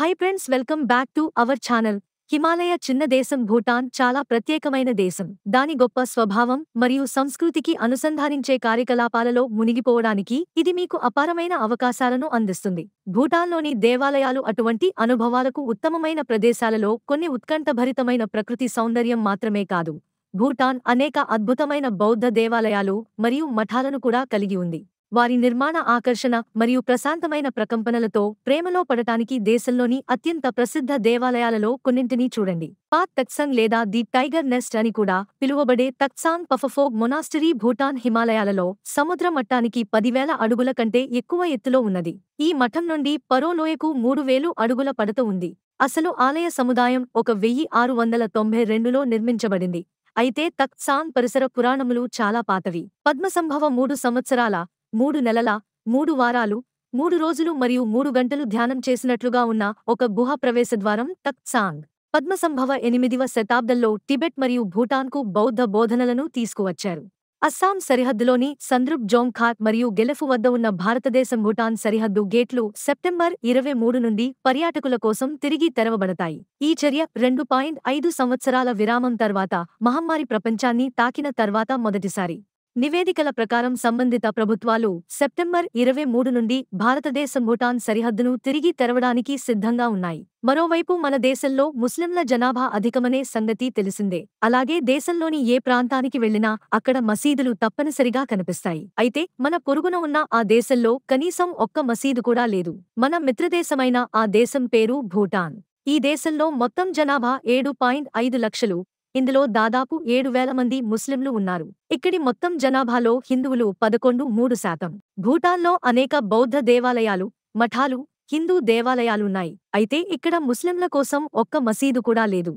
high friends welcome back to our channel Himalaya చిన్న దేశం భూటాన్ చాలా ప్రత్యేకమైన దేశం దాని గొప్ప స్వభావం మరియు సంస్కృతికి అనుసంధానించే కార్యకలాపాలలో మునిగిపోవడానికి ఇది మీకు అపారమైన అవకాశాలను అందిస్తుంది భూటాన్లోని దేవాలయాలు అటువంటి అనుభవాలకు ఉత్తమమైన ప్రదేశాలలో కొన్ని ఉత్కంఠభరితమైన ప్రకృతి సౌందర్యం మాత్రమే కాదు భూటాన్ అనేక అద్భుతమైన బౌద్ధ దేవాలయాలు మరియు మఠాలను కూడా కలిగి ఉంది వారి నిర్మాణ ఆకర్షణ మరియు ప్రశాంతమైన ప్రకంపనలతో ప్రేమలో పడటానికి దేశంలోని అత్యంత ప్రసిద్ధ దేవాలయాలలో కొన్నింటిని చూడండి పాత్ తక్సంగ్ లేదా ది టైగర్ నెస్ట్ అని కూడా పిలువబడే తక్సాంగ్ పఫఫోగ్ మొనాస్టరీ భూటాన్ హిమాలయాలలో సముద్ర మట్టానికి పదివేల అడుగుల కంటే ఎక్కువ ఎత్తులో ఉన్నది ఈ మఠం నుండి పరోలోయకు మూడు వేలు అడుగుల పడత ఉంది అసలు ఆలయ సముదాయం ఒక వెయ్యి ఆరు వందల తొంభై రెండులో నిర్మించబడింది అయితే తక్సాన్ పరిసర పురాణములు చాలా పాతవి పద్మసంభవ మూడు సంవత్సరాల మూడు నెలల మూడు వారాలు మూడు రోజులు మరియు మూడు గంటలు ధ్యానం చేసినట్లుగా ఉన్న ఒక గుహ ప్రవేశద్వారం తక్ సాంగ్ పద్మసంభవ ఎనిమిదివ శతాబ్దంలో టిబెట్ మరియు భూటాన్కు బౌద్ధ బోధనలను తీసుకువచ్చారు అస్సాం సరిహద్దులోని సంద్రుప్ జోంఖాత్ మరియు గెలఫు వద్ద ఉన్న భారతదేశం భూటాన్ సరిహద్దు గేట్లు సెప్టెంబర్ ఇరవై మూడు నుండి పర్యాటకుల కోసం తిరిగి తెరవబడతాయి ఈ చర్య రెండు పాయింట్ ఐదు సంవత్సరాల విరామం తర్వాత మహమ్మారి ప్రపంచాన్ని తాకిన తర్వాత మొదటిసారి నివేదికల ప్రకారం సంబంధిత ప్రభుత్వాలు సెప్టెంబర్ ఇరవై మూడు నుండి భారతదేశం భూటాన్ సరిహద్దును తిరిగి తెరవడానికి సిద్ధంగా ఉన్నాయి మరోవైపు మన దేశంలో ముస్లింల జనాభా అధికమనే సంగతి తెలిసిందే అలాగే దేశంలోని ఏ ప్రాంతానికి వెళ్లినా అక్కడ మసీదులు తప్పనిసరిగా కనిపిస్తాయి అయితే మన పొరుగున ఉన్న ఆ దేశంలో కనీసం ఒక్క మసీదు కూడా లేదు మన మిత్రదేశమైన ఆ దేశం పేరు భూటాన్ ఈ దేశంలో మొత్తం జనాభా ఏడు పాయింట్ ఐదు లక్షలు ఇందులో దాదాపు ఏడు వేల మంది ముస్లింలు ఉన్నారు ఇక్కడి మొత్తం జనాభాలో హిందువులు పదకొండు మూడు శాతం భూటాన్లో అనేక బౌద్ధ దేవాలయాలు మఠాలు హిందూ దేవాలయాలున్నాయి అయితే ఇక్కడ ముస్లింల కోసం ఒక్క మసీదు కూడా లేదు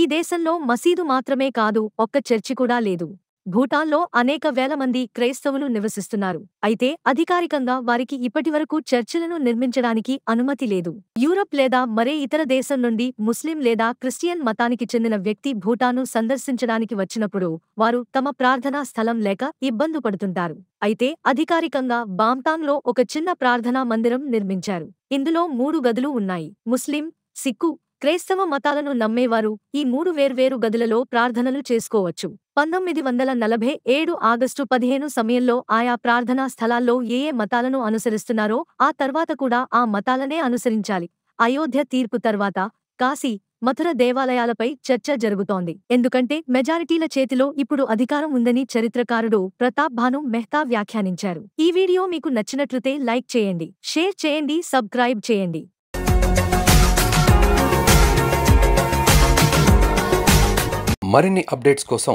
ఈ దేశంలో మసీదు మాత్రమే కాదు ఒక్క చర్చి కూడా లేదు భూటాన్లో అనేక వేల మంది క్రైస్తవులు నివసిస్తున్నారు అయితే అధికారికంగా వారికి ఇప్పటివరకు చర్చిలను నిర్మించడానికి అనుమతి లేదు యూరప్ లేదా మరే ఇతర దేశం నుండి ముస్లిం లేదా క్రిస్టియన్ మతానికి చెందిన వ్యక్తి భూటాను సందర్శించడానికి వచ్చినప్పుడు వారు తమ ప్రార్థనా స్థలం లేక ఇబ్బంది పడుతుంటారు అయితే అధికారికంగా బామ్తాంగ్లో ఒక చిన్న ప్రార్థనా మందిరం నిర్మించారు ఇందులో మూడు గదులు ఉన్నాయి ముస్లిం సిక్కు క్రైస్తవ మతాలను నమ్మేవారు ఈ మూడు వేర్వేరు గదులలో ప్రార్థనలు చేసుకోవచ్చు పంతొమ్మిది వందల నలభై ఏడు ఆగస్టు పదిహేను సమయంలో ఆయా ప్రార్థనా స్థలాల్లో ఏ ఏ మతాలను అనుసరిస్తున్నారో ఆ తర్వాత కూడా ఆ మతాలనే అనుసరించాలి అయోధ్య తీర్పు తర్వాత కాశీ మథుర దేవాలయాలపై చర్చ జరుగుతోంది ఎందుకంటే మెజారిటీల చేతిలో ఇప్పుడు అధికారం ఉందని చరిత్రకారుడు ప్రతాప్ భాను మెహ్తా వ్యాఖ్యానించారు ఈ వీడియో మీకు నచ్చినట్లయితే లైక్ చేయండి షేర్ చేయండి సబ్స్క్రైబ్ చేయండి మరిన్ని అప్డేట్స్ కోసం